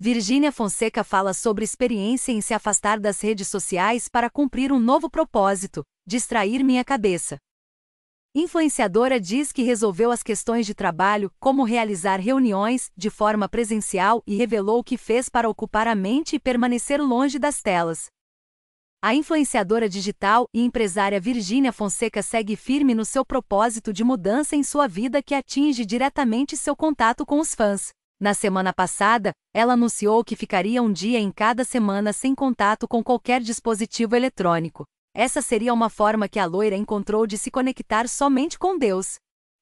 Virgínia Fonseca fala sobre experiência em se afastar das redes sociais para cumprir um novo propósito: distrair minha cabeça. Influenciadora diz que resolveu as questões de trabalho, como realizar reuniões, de forma presencial e revelou o que fez para ocupar a mente e permanecer longe das telas. A influenciadora digital e empresária Virgínia Fonseca segue firme no seu propósito de mudança em sua vida que atinge diretamente seu contato com os fãs. Na semana passada, ela anunciou que ficaria um dia em cada semana sem contato com qualquer dispositivo eletrônico. Essa seria uma forma que a loira encontrou de se conectar somente com Deus.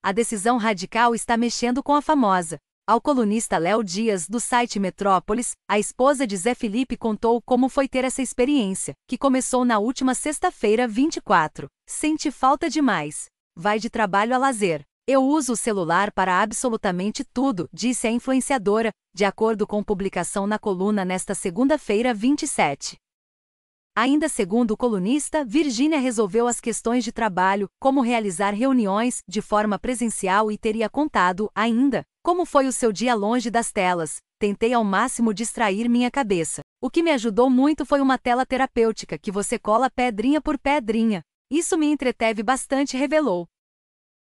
A decisão radical está mexendo com a famosa. Ao colunista Léo Dias, do site Metrópolis, a esposa de Zé Felipe contou como foi ter essa experiência, que começou na última sexta-feira 24. Sente falta demais. Vai de trabalho a lazer. Eu uso o celular para absolutamente tudo, disse a influenciadora, de acordo com publicação na coluna nesta segunda-feira, 27. Ainda segundo o colunista, Virginia resolveu as questões de trabalho, como realizar reuniões, de forma presencial e teria contado, ainda, como foi o seu dia longe das telas. Tentei ao máximo distrair minha cabeça. O que me ajudou muito foi uma tela terapêutica que você cola pedrinha por pedrinha. Isso me entreteve bastante, revelou.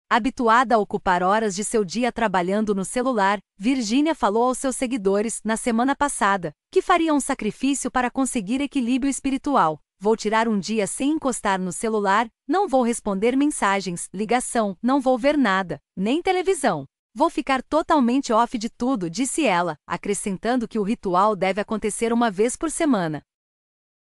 Habituada a ocupar horas de seu dia trabalhando no celular, Virginia falou aos seus seguidores, na semana passada, que faria um sacrifício para conseguir equilíbrio espiritual. Vou tirar um dia sem encostar no celular, não vou responder mensagens, ligação, não vou ver nada, nem televisão. Vou ficar totalmente off de tudo, disse ela, acrescentando que o ritual deve acontecer uma vez por semana.